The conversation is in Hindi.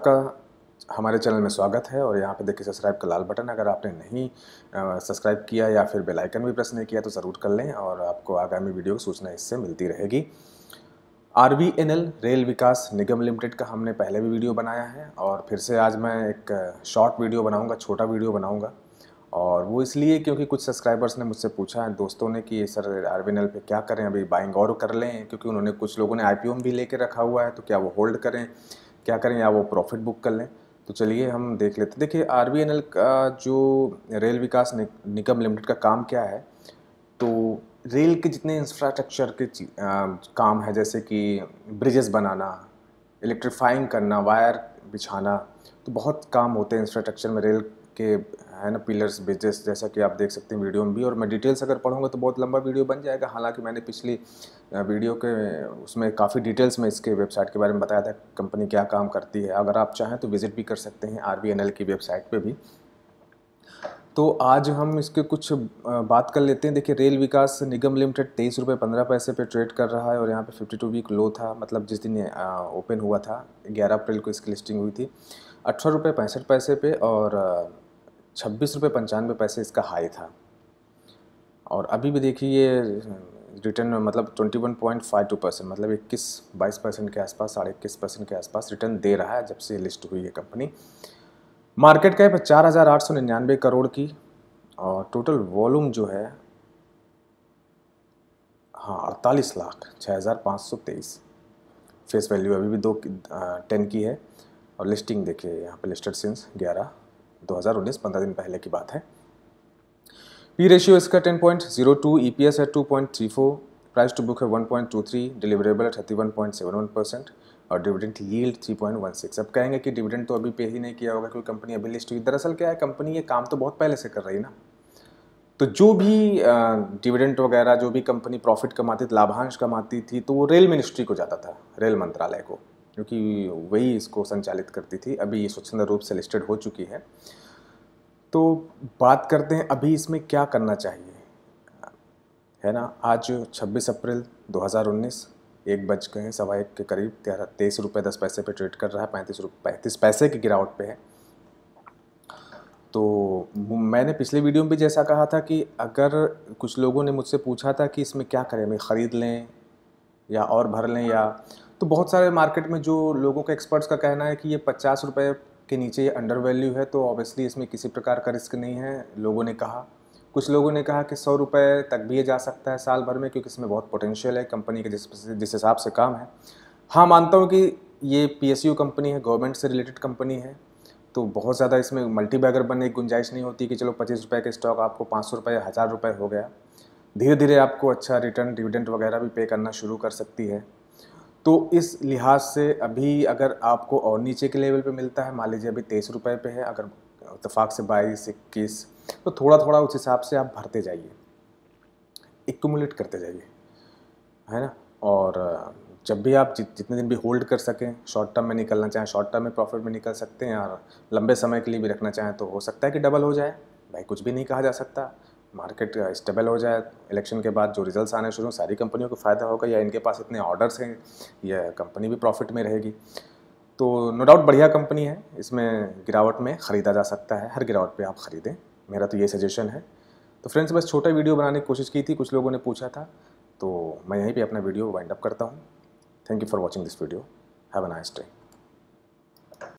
आपका हमारे चैनल में स्वागत है और यहाँ पे देखिए सब्सक्राइब का लाल बटन अगर आपने नहीं सब्सक्राइब किया या फिर बेल आइकन भी प्रेस नहीं किया तो ज़रूर कर लें और आपको आगामी वीडियो की सूचना इससे मिलती रहेगी R rail Vikas Nigam limited का हमने पहले भी वीडियो बनाया है और फिर से आज मैं एक शॉर्ट वीडियो बनाऊँगा छोटा वीडियो बनाऊँगा और वो इसलिए क्योंकि कुछ सब्सक्राइबर्स ने मुझसे पूछा है दोस्तों ने कि सर आर वी पे क्या करें अभी बाइंग और कर लें क्योंकि उन्होंने कुछ लोगों ने आई भी लेके रखा हुआ है तो क्या वो होल्ड करें क्या करें या वो प्रॉफिट बुक कर लें तो चलिए हम देख लेते देखिए आर बी का जो रेल विकास नि, निगम लिमिटेड का काम क्या है तो रेल के जितने इंफ्रास्ट्रक्चर के आ, काम है जैसे कि ब्रिजेस बनाना इलेक्ट्रीफाइंग करना वायर बिछाना तो बहुत काम होते हैं इंफ्रास्ट्रक्चर में रेल के है ना पिलर्स बेजेस जैसा कि आप देख सकते हैं वीडियो में भी और मैं डिटेल्स अगर पढ़ूंगा तो बहुत लंबा वीडियो बन जाएगा हालांकि मैंने पिछली वीडियो के उसमें काफ़ी डिटेल्स में इसके वेबसाइट के बारे में बताया था कंपनी क्या काम करती है अगर आप चाहें तो विज़िट भी कर सकते हैं आर की वेबसाइट पर भी तो आज हम इसके कुछ बात कर लेते हैं देखिए रेल विकास निगम लिमिटेड तेईस रुपये पंद्रह पैसे पे ट्रेड कर रहा है और यहाँ पे 52 वीक लो था मतलब जिस दिन ओपन हुआ था 11 अप्रैल को इसकी लिस्टिंग हुई थी अठारह रुपये पैंसठ पैसे पे और छब्बीस रुपये पंचानवे पैसे इसका हाई था और अभी भी देखिए ये रिटर्न में मतलब twenty one point five two percent मतलब इक्कीस बाईस परसेंट के आसपास साढ़े इक्कीस परसेंट के आसपास रिटर्न दे रहा है जब से लिस्ट हुई है कंपनी मार्केट कैप है चार हज़ार आठ सौ निन्यानवे करोड़ की और टोटल वॉल्यूम जो है हाँ अड़तालीस लाख छः हज़ार पाँच सौ तेईस फेस वैल्यू अभी भी दो टेन की है और लिस्टिंग देखिए यहाँ पर लिस्टेड सिंस ग्यारह 2019 हज़ार दिन पहले की बात है पी रेशियो इसका 10.02 ईपीएस e है 2.34 प्राइस टू बुक है 1.23 डिलीवरेबल है वन परसेंट और डिविडेंट यील्ड 3.16 अब कहेंगे कि डिविडेंट तो अभी पे ही नहीं किया होगा क्योंकि कंपनी अभी लिस्ट हुई दरअसल क्या है कंपनी ये काम तो बहुत पहले से कर रही है ना तो जो भी डिविडेंट वगैरह जो भी कंपनी प्रॉफिट कमाती थी लाभांश कमाती थी तो वो रेल मिनिस्ट्री को जाता था रेल मंत्रालय को क्योंकि वही इसको संचालित करती थी अभी ये स्वच्छंद रूप से लिस्टेड हो चुकी है तो बात करते हैं अभी इसमें क्या करना चाहिए है ना आज 26 अप्रैल 2019 एक बज गए हैं सवा एक के करीब तेईस रुपये दस पैसे पे ट्रेड कर रहा है पैंतीस रुपये पैंतीस पैसे की गिरावट पे है तो मैंने पिछले वीडियो में भी जैसा कहा था कि अगर कुछ लोगों ने मुझसे पूछा था कि इसमें क्या करें मैं ख़रीद लें या और भर लें या तो बहुत सारे मार्केट में जो लोगों के एक्सपर्ट्स का कहना है कि ये पचास रुपये के नीचे ये अंडर वैल्यू है तो ऑब्वियसली इसमें किसी प्रकार का रिस्क नहीं है लोगों ने कहा कुछ लोगों ने कहा कि सौ रुपये तक भी ये जा सकता है साल भर में क्योंकि इसमें बहुत पोटेंशियल है कंपनी के जिस जिस हिसाब से काम है हाँ मानता हूँ कि ये पी कंपनी है गवर्नमेंट से रिलेटेड कंपनी है तो बहुत ज़्यादा इसमें मल्टी बैगर बनने की गुंजाइश नहीं होती कि चलो पच्चीस रुपये के स्टॉक आपको पाँच सौ रुपये हज़ार रुपये हो गया धीरे धीरे आपको अच्छा रिटर्न डिविडेंट वगैरह भी पे करना शुरू कर सकती है तो इस लिहाज से अभी अगर आपको और नीचे के लेवल पे मिलता है मान लीजिए अभी तेईस रुपये पे है अगर इतफाक़ से बाईस इक्कीस तो थोड़ा थोड़ा उस हिसाब से आप भरते जाइए एकट करते जाइए है ना और जब भी आप जित, जितने दिन भी होल्ड कर सकें शॉर्ट टर्म में निकलना चाहें शॉर्ट टर्म में प्रॉफिट में निकल सकते हैं और लंबे समय के लिए भी रखना चाहें तो हो सकता है कि डबल हो जाए भाई कुछ भी नहीं कहा जा सकता मार्केट स्टेबल हो जाए इलेक्शन के बाद जो रिजल्ट्स आने शुरू सारी कंपनियों को फ़ायदा होगा या इनके पास इतने ऑर्डर्स हैं या कंपनी भी प्रॉफिट में रहेगी तो नो डाउट बढ़िया कंपनी है इसमें गिरावट में ख़रीदा जा सकता है हर गिरावट पे आप ख़रीदें मेरा तो ये सजेशन है तो फ्रेंड्स बस छोटा वीडियो बनाने की कोशिश की थी कुछ लोगों ने पूछा था तो मैं यहीं पर अपना वीडियो वाइंड अप करता हूँ thank you for watching this video have a nice day